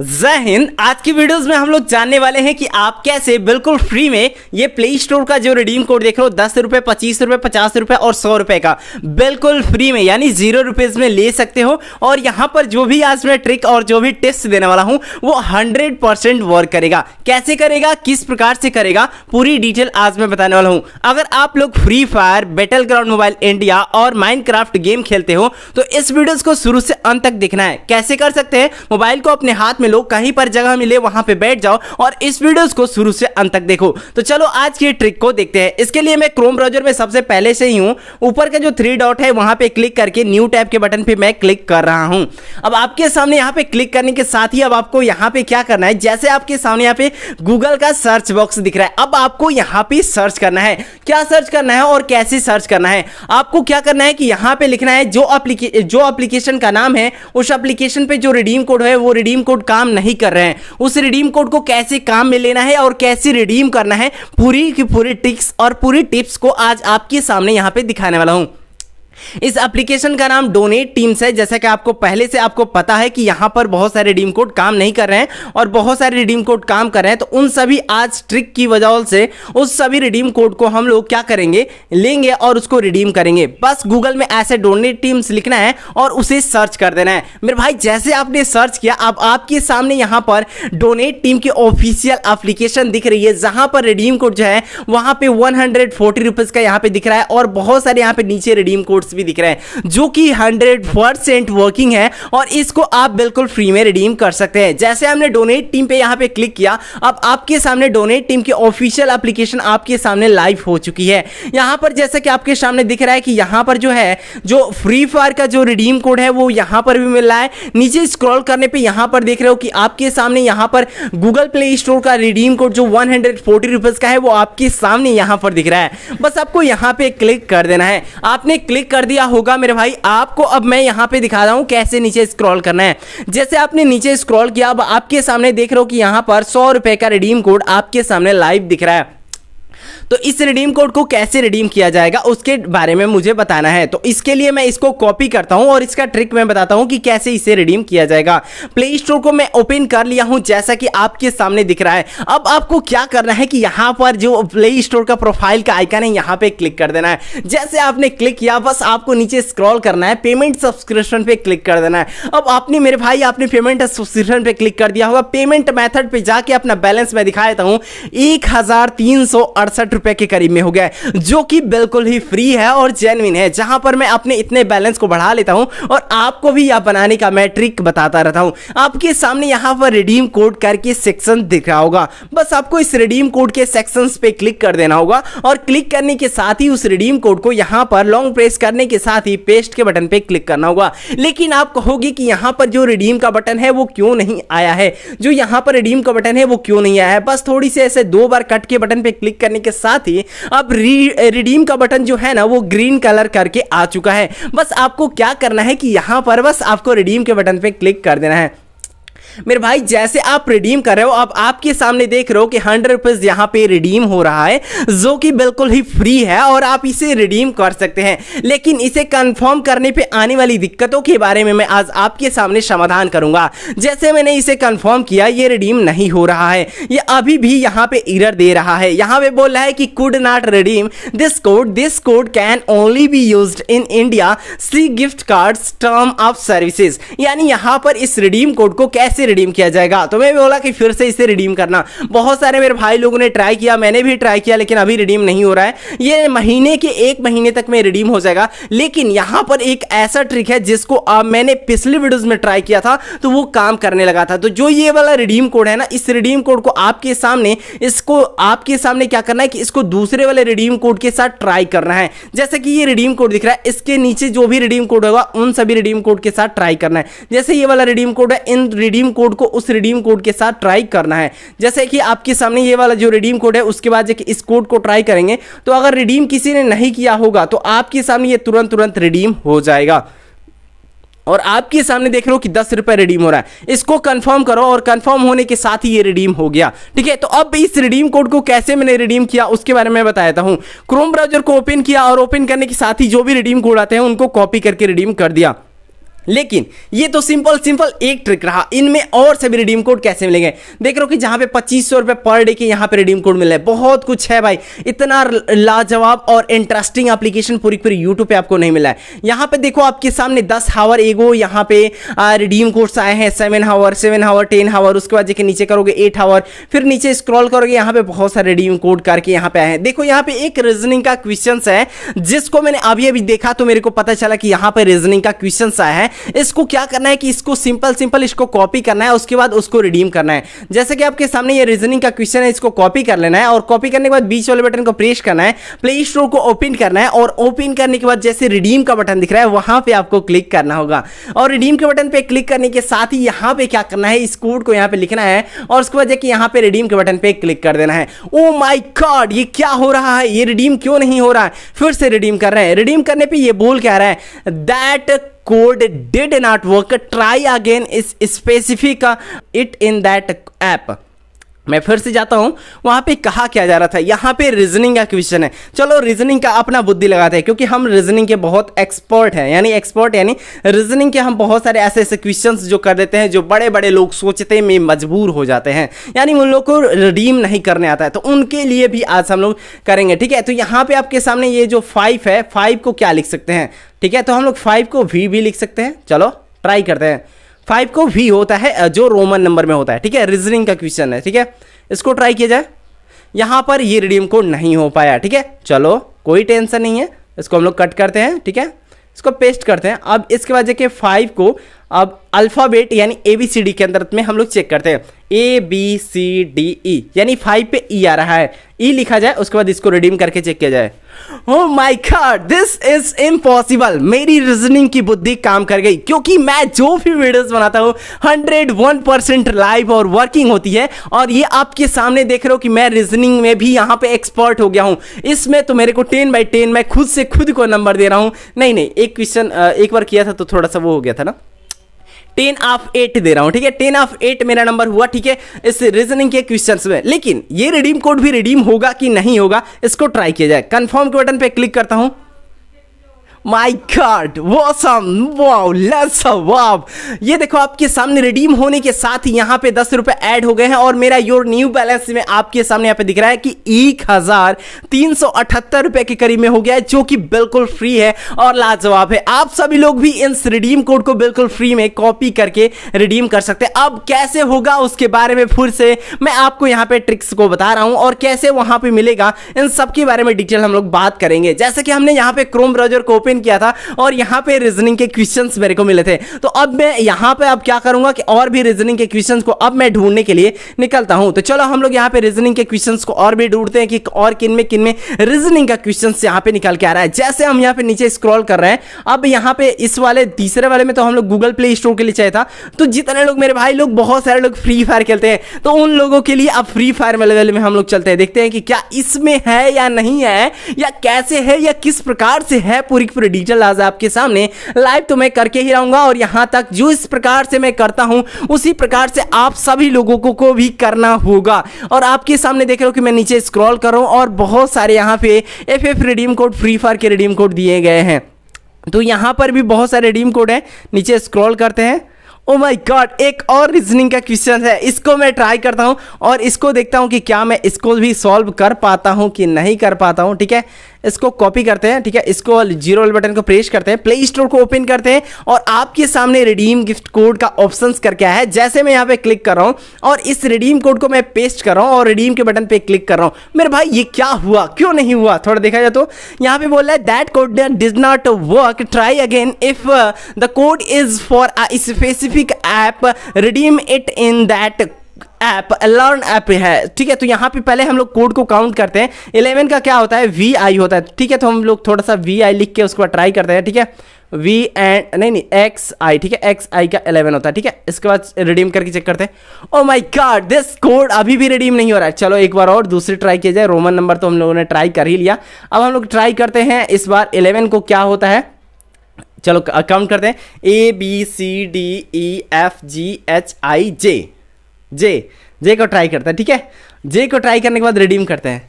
जय हिंद आज की वीडियोस में हम लोग जानने वाले हैं कि आप कैसे बिल्कुल फ्री में ये प्ले स्टोर का जो रिडीम कोड देख रहे हो दस रुपये पच्चीस रुपये पचास रुपये और सौ रुपये का बिल्कुल फ्री में यानी जीरो रुपीज़ में ले सकते हो और यहाँ पर जो भी आज मैं ट्रिक और जो भी टिप्स देने वाला हूँ वो हंड्रेड परसेंट वर्क करेगा कैसे करेगा किस प्रकार से करेगा पूरी डिटेल आज मैं बताने वाला हूँ अगर आप लोग free fire battleground mobile India और माइंड गेम खेलते हो तो इस वीडियोज़ को शुरू से अंत तक देखना है कैसे कर सकते हैं मोबाइल को अपने हाथ में में लो कहीं पर जगह मिले वहां पे बैठ जाओ और इस वीडियोस को शुरू से अंत तक देखो तो चलो आज की ट्रिक को देखते हैं इसके लिए मैं क्रोम ब्राउजर में सबसे पहले से ही हूँ ऊपर का जो थ्री डॉट है वहां पे क्लिक करके न्यू टैब के बटन पे मैं क्लिक कर रहा हूँ अब आपके सामने यहाँ पे क्लिक करने के साथ ही अब आपको यहाँ पे क्या करना है जैसे आपके सामने यहाँ पे गूगल का सर्च बॉक्स दिख रहा है अब आपको यहाँ पे सर्च करना है क्या सर्च करना है और कैसे सर्च करना है आपको क्या करना है कि यहाँ पे लिखना है जो जो एप्लीकेशन का नाम है उस एप्लीकेशन पे जो रिडीम कोड है वो रिडीम कोड का काम नहीं कर रहे हैं उस रिडीम कोड को कैसे काम में लेना है और कैसे रिडीम करना है पूरी की पूरी टिक्स और पूरी टिप्स को आज आपके सामने यहाँ पे दिखाने वाला हूँ इस एप्लीकेशन का नाम डोनेट टीम्स है जैसा कि आपको पहले से आपको पता है कि यहां पर बहुत सारे रिडीम कोड काम नहीं कर रहे हैं और बहुत सारे रिडीम कोड काम कर रहे हैं तो उन सभी आज ट्रिक की वजह से उस सभी रिडीम कोड को हम लोग क्या करेंगे लेंगे और उसको रिडीम करेंगे बस गूगल में ऐसे डोनेट टीम्स लिखना है और उसे सर्च कर देना है मेरे भाई जैसे आपने सर्च किया अब आप आपके सामने यहां पर डोनेट टीम की ऑफिशियल एप्लीकेशन दिख रही है जहां पर रिडीम कोड जो है वहां पर वन का यहां पर दिख रहा है और बहुत सारे यहां पर नीचे रिडीम कोड कोड्स भी दिख रहे हैं जो कि हंड्रेड परसेंट वर्किंग है और इसको आप बिल्कुल फ्री में रिडीम कर सकते हैं जैसे हमने डोनेट टीम पे यहाँ पे क्लिक किया अब आपके सामने डोनेट टीम की ऑफिशियल एप्लीकेशन आपके सामने लाइव हो चुकी है यहाँ पर जैसा कि आपके सामने दिख रहा है कि यहाँ पर जो है जो फ्री फायर का जो रिडीम कोड है वो यहाँ पर भी मिल रहा है नीचे स्क्रॉल करने पर यहाँ पर देख रहे हो कि आपके सामने यहाँ पर गूगल प्ले स्टोर का रिडीम कोड जो वन हंड्रेड का है वो आपके सामने यहाँ पर दिख रहा है बस आपको यहाँ पे क्लिक कर देना है आपने क्लिक कर दिया होगा मेरे भाई आपको अब मैं यहाँ पे दिखा रहा हूँ कैसे नीचे स्क्रॉल करना है जैसे आपने नीचे स्क्रॉल किया अब आपके सामने देख रहे हो कि यहाँ पर सौ रुपए का रिडीम कोड आपके सामने लाइव दिख रहा है तो इस रिडीम कोड को कैसे रिडीम किया जाएगा उसके बारे में मुझे बताना है तो इसके लिए मैं इसको कॉपी करता हूं और इसका ट्रिक मैं बताता हूं कि कैसे इसे रिडीम किया जाएगा प्ले स्टोर को मैं ओपन कर लिया हूं जैसा कि आपके सामने दिख रहा है अब आपको क्या करना है कि यहां पर जो प्ले स्टोर का प्रोफाइल का आइकन है यहां पर क्लिक कर देना है जैसे आपने क्लिक किया बस आपको नीचे स्क्रॉल करना है पेमेंट सब्सक्रिप्शन पर क्लिक कर देना है अब आपने मेरे भाई आपने पेमेंट सब्सक्रिप्शन पर क्लिक कर दिया होगा पेमेंट मैथड पर जाके अपना बैलेंस मैं दिखा देता हूँ एक रुपए के करीब में हो गया है जो कि बिल्कुल ही फ्री है और जेनविन है जहां पर मैं अपने इतने बैलेंस को बढ़ा लेता हूं और आपको भी यह बनाने का मैं ट्रिक बताता रहता हूं आपके सामने यहां पर रिडीम कोड करके सेक्शन दिख रहा होगा बस आपको इस रिडीम कोड के सेक्शन पे क्लिक कर देना होगा और क्लिक करने के साथ ही उस रिडीम कोड को यहां पर लॉन्ग प्रेस करने के साथ ही पेस्ट के बटन पे क्लिक करना होगा लेकिन आप कहोगे कि यहां पर जो रिडीम का बटन है वो क्यों नहीं आया है जो यहां पर रिडीम का बटन है वो क्यों नहीं आया है बस थोड़ी सी ऐसे दो बार कट के बटन पे क्लिक करने के साथ साथ ही अब रिडीम का बटन जो है ना वो ग्रीन कलर करके आ चुका है बस आपको क्या करना है कि यहाँ पर बस आपको रिडीम के बटन पर क्लिक कर देना है मेरे भाई जैसे आप रिडीम कर रहे हो आप आपके सामने देख रहे हो कि हंड्रेड रुपीज़ यहाँ पे रिडीम हो रहा है जो कि बिल्कुल ही फ्री है और आप इसे रिडीम कर सकते हैं लेकिन इसे कंफर्म करने पे आने वाली दिक्कतों के बारे में मैं आज आपके सामने समाधान करूंगा जैसे मैंने इसे कंफर्म किया ये रिडीम नहीं हो रहा है ये अभी भी यहाँ पे इरर दे रहा है यहाँ पे बोल रहा है कि could not redeem this code this code can only be use in India see gift card term of services यानी यहाँ पर इस रिडीम कोड को कैसे रिडीम किया जाएगा तो मैं भी बोला कि फिर से इसे रिडीम करना बहुत सारे मेरे भाई लोगों ने ट्राई किया मैंने भी ट्राई किया लेकिन अभी रिडीम नहीं हो रहा है ये महीने के एक महीने तक में रिडीम हो जाएगा लेकिन यहाँ पर एक ऐसा ट्रिक है जिसको मैंने पिछले वीडियोज में ट्राई किया था तो वो काम करने लगा था तो जो ये वाला रिडीम कोड है ना इस रिडीम कोड को आपके सामने इसको आपके सामने क्या करना है कि इसको दूसरे वाले रिडीम कोड के साथ ट्राई करना है जैसे कि ये रिडीम कोड दिख रहा है इसके नीचे जो भी रिडीम कोड होगा उन सभी रिडीम कोड के साथ ट्राई करना है जैसे ये वाला रिडीम कोड है इन रिडीम रिडीम कोड को उस रिडीम कोड के साथ ट्राई करना है जैसे कि आपके सामने ये वाला जो रिडीम कोड है उसके बाद इस कोड को ट्राई करेंगे तो अगर रिडीम किसी ने नहीं किया होगा तो आपके सामने ये तुरंत तुरंत रिडीम हो जाएगा और आपके सामने देख रहे हो कि दस रुपए रिडीम हो रहा है इसको कंफर्म करो और कंफर्म होने के साथ ही ये रिडीम हो गया ठीक है तो अब इस रिडीम कोड को कैसे मैंने रिडीम किया उसके बारे में बताया हूँ क्रोम ब्राउजर को ओपन किया और ओपन करने के साथ ही जो भी रिडीम कोड आते हैं उनको कॉपी करके रिडीम कर दिया लेकिन ये तो सिंपल सिंपल एक ट्रिक रहा इनमें और सभी रिडीम कोड कैसे मिलेंगे देख रहे हो कि जहां पे पच्चीस सौ रुपए पर डे के यहाँ पे रिडीम कोड मिल रहे बहुत कुछ है भाई इतना लाजवाब और इंटरेस्टिंग एप्लीकेशन पूरी पूरी यूट्यूब पे आपको नहीं मिला है यहां पे देखो आपके सामने दस हावर एगो यहाँ पे रिडीम कोड्स आए हैं seven hour seven hour ten hour उसके बाद देखिए नीचे करोगे एट हावर फिर नीचे स्क्रॉल करोगे यहाँ पे बहुत सारे रिडीम कोड करके यहाँ पे आए हैं देखो यहाँ पे एक रीजनिंग का क्वेश्चन है जिसको मैंने अभी अभी देखा तो मेरे को पता चला कि यहाँ पे रीजनिंग का क्वेश्चन आया है इसको क्या करना है कि इसको सिंपल सिंपल इसको कॉपी करना है उसके बाद उसको रिडीम करना है जैसे कि आपके सामने ये रीजनिंग का क्वेश्चन है इसको कॉपी कर लेना है और कॉपी करने के बाद बीच वाले बटन को प्रेस करना है प्ले स्टोर को ओपन करना है और ओपन करने के बाद जैसे रिडीम का बटन दिख रहा है वहां पर आपको क्लिक करना होगा और रिडीम के बटन पर क्लिक करने के साथ ही यहाँ पे क्या करना है इस कोड को यहाँ पे लिखना है और उसके बाद जाके यहाँ पे रिडीम के बटन पर क्लिक कर देना है ओ माई कार्ड ये क्या हो रहा है ये रिडीम क्यों नहीं हो रहा है फिर से रिडीम कर रहे हैं रिडीम करने पे ये बोल क्या रहा है that code did not work try again is specific it in that app मैं फिर से जाता हूँ वहाँ पे कहा क्या जा रहा था यहाँ पे रीजनिंग का क्वेश्चन है चलो रीजनिंग का अपना बुद्धि लगाते हैं क्योंकि हम रीजनिंग के बहुत एक्सपर्ट हैं यानी एक्सपर्ट यानी रीजनिंग के हम बहुत सारे ऐसे ऐसे क्वेश्चंस जो कर देते हैं जो बड़े बड़े लोग सोचते में मजबूर हो जाते हैं यानी उन लोग को रिडीम नहीं करने आता है तो उनके लिए भी आज हम लोग करेंगे ठीक है तो यहाँ पर आपके सामने ये जो फाइव है फाइव को क्या लिख सकते हैं ठीक है तो हम लोग फाइव को वी भी लिख सकते हैं चलो ट्राई करते हैं फाइव को वी होता है जो रोमन नंबर में होता है ठीक है रीजनिंग का क्वेश्चन है ठीक है इसको ट्राई किया जाए यहाँ पर ये रिडीम कोड नहीं हो पाया ठीक है चलो कोई टेंशन नहीं है इसको हम लोग कट करते हैं ठीक है इसको पेस्ट करते हैं अब इसके बाद देखिए फाइव को अब अल्फ़ाबेट यानी ए बी सी डी के अंदर में हम लोग चेक करते हैं ए बी सी डी ई यानी फाइव पे ई e आ रहा है ई e लिखा जाए उसके बाद इसको रिडीम करके चेक किया जाए हो my god this is impossible मेरी रीजनिंग की बुद्धि काम कर गई क्योंकि मैं जो भी वीडियोस बनाता हूँ हंड्रेड वन परसेंट लाइव और वर्किंग होती है और ये आपके सामने देख रहे हो कि मैं रीजनिंग में भी यहाँ पे एक्सपर्ट हो गया हूँ इसमें तो मेरे को टेन बाई टेन मैं खुद से खुद को नंबर दे रहा हूँ नहीं नहीं एक क्वेश्चन एक बार किया था तो थोड़ा सा वो हो गया था ना टेन ऑफ एट दे रहा हूं ठीक है टेन ऑफ एट मेरा नंबर हुआ ठीक है इस रीजनिंग के क्वेश्चन में लेकिन ये रिडीम कोड भी रिडीम होगा कि नहीं होगा इसको ट्राई किया जाए कन्फर्म के बटन पर क्लिक करता हूं my god awesome wow let's wow ये देखो आपके सामने रिडीम होने के साथ ही यहाँ पे दस रुपए ऐड हो गए हैं और मेरा योर न्यू बैलेंस में आपके सामने यहाँ पे दिख रहा है कि एक हजार तीन सौ अठहत्तर रुपए के करीब में हो गया है जो कि बिल्कुल फ्री है और लाजवाब है आप सभी लोग भी इस रिडीम कोड को बिल्कुल फ्री में कॉपी करके रिडीम कर सकते हैं अब कैसे होगा उसके बारे में फिर से मैं आपको यहाँ पे ट्रिक्स को बता रहा हूँ और कैसे वहाँ पर मिलेगा इन सब के बारे में डिटेल हम लोग बात करेंगे जैसे कि हमने यहाँ पे क्रोम ब्राउजर को ओपन मेंशन किया था और यहाँ पे रीजनिंग के क्वेश्चंस मेरे को मिले थे तो अब मैं यहाँ पे अब क्या करूँगा कि और भी रीजनिंग के क्वेश्चंस को अब मैं ढूंढने के लिए निकलता हूँ तो चलो हम लोग यहाँ पे रीजनिंग के क्वेश्चंस को और भी ढूंढते हैं कि और किन में किन में रीजनिंग का क्वेश्चन यहाँ पे निकल के आ रहा है जैसे हम यहाँ पे नीचे स्क्रॉल कर रहे हैं अब यहाँ पे इस वाले तीसरे वाले में तो हम लोग गूगल प्ले स्टोर के लिए चाहिए था तो जितने लोग मेरे भाई लोग बहुत सारे लोग फ्री फायर खेलते हैं तो उन लोगों के लिए अब फ्री फायर वाले वाले में हम लोग चलते हैं देखते हैं कि क्या इसमें है या नहीं है या कैसे है या किस प्रकार से है पूरी पूरी पूरे डिटेल आज आपके सामने लाइव तो मैं करके ही रहूंगा और यहां तक जो इस प्रकार से मैं करता हूं उसी प्रकार से आप सभी लोगों को, को भी करना होगा और आपके सामने देख रहे हो कि मैं नीचे स्क्रॉल कर रहा हूं और बहुत सारे यहां पे F F redeem code Free Fire के रिडीम कोड दिए गए हैं तो यहां पर भी बहुत सारे रिडीम कोड हैं नीचे स्क्रॉल करते हैं ओ माय गॉड एक और रीजनिंग का क्वेश्चन है इसको मैं ट्राई करता हूं और इसको देखता हूं कि क्या मैं इसको भी सॉल्व कर पाता हूं कि नहीं कर पाता हूं ठीक है इसको कॉपी करते हैं ठीक है इसको जीरो बटन को प्रेस करते हैं प्ले स्टोर को ओपन करते हैं और आपके सामने रिडीम गिफ्ट कोड का ऑप्शन करके आया है जैसे मैं यहाँ पे क्लिक कर रहा हूँ और इस रिडीम कोड को मैं पेस्ट कर रहा हूँ और रिडीम के बटन पे क्लिक कर रहा हूँ मेरे भाई ये क्या हुआ क्यों नहीं हुआ थोड़ा देखा जाए तो यहाँ पे बोल रहा है that code does not work try again if the code is for specific app redeem it in that app अलर्न ऐप है ठीक है तो यहाँ पे पहले हम लोग कोड को काउंट करते हैं इलेवन का क्या होता है वी आई होता है ठीक है तो हम लोग थोड़ा सा वी आई लिख के उसको ट्राई करते हैं ठीक है वी एंड नहीं नहीं एक्स आई ठीक है एक्स आई का इलेवन होता है ठीक है इसके बाद रिडीम करके चेक करते हैं oh my god this code अभी भी रिडीम नहीं हो रहा है चलो एक बार और दूसरी ट्राई किया जाए रोमन नंबर तो हम लोगों ने ट्राई कर ही लिया अब हम लोग ट्राई करते हैं इस बार इलेवन को क्या होता है चलो काउंट करते हैं A B C D E F G H I J J J को ट्राई करते हैं ठीक है जे को ट्राई करने के बाद रिडीम करते हैं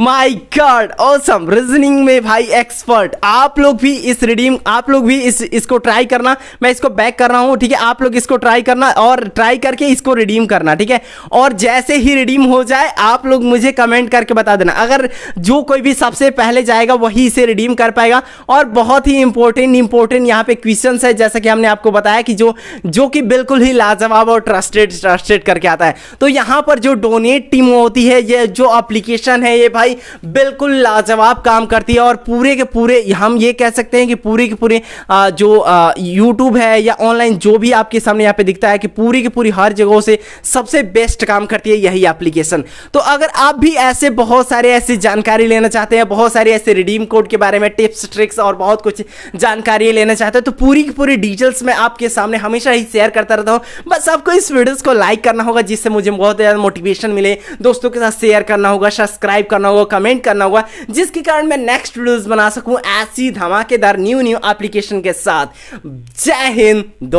माई गॉड ऑसम रीजनिंग में भाई एक्सपर्ट आप लोग भी इस रिडीम आप लोग भी इस इसको ट्राई करना मैं इसको बैक कर रहा हूँ ठीक है आप लोग इसको ट्राई करना और ट्राई करके इसको रिडीम करना ठीक है और जैसे ही रिडीम हो जाए आप लोग मुझे कमेंट करके बता देना अगर जो कोई भी सबसे पहले जाएगा वही इसे रिडीम कर पाएगा और बहुत ही इंपॉर्टेंट इंपॉर्टेंट यहाँ पे क्वेश्चन है जैसा कि हमने आपको बताया कि जो जो कि बिल्कुल ही लाजवाब और ट्रस्टेड ट्रस्टेड करके आता है तो यहाँ पर जो डोनेट टीम होती है ये जो अप्लीकेशन है ये भाई बिल्कुल लाजवाब काम करती है और पूरे के पूरे हम ये कह सकते हैं कि पूरी के पूरे जो यूट्यूब है या ऑनलाइन जो भी आपके सामने यहाँ पे दिखता है कि पूरी की पूरी हर जगहों से सबसे बेस्ट काम करती है यही एप्लीकेशन तो अगर आप भी ऐसे बहुत सारे ऐसी जानकारी लेना चाहते हैं बहुत सारे ऐसे रिडीम कोड के बारे में टिप्स ट्रिक्स और बहुत कुछ जानकारी लेना चाहते हैं तो पूरी की पूरी डिटेल्स मैं आपके सामने हमेशा ही शेयर करता रहता हूँ बस आपको इस वीडियोज़ को लाइक करना होगा जिससे मुझे बहुत ज़्यादा मोटिवेशन मिले दोस्तों के साथ शेयर करना होगा सब्सक्राइब करना होगा कमेंट करना होगा जिसके कारण मैं नेक्स्ट वीडियो बना सकूं ऐसी धमाकेदार न्यू न्यू एप्लीकेशन के साथ जय हिंद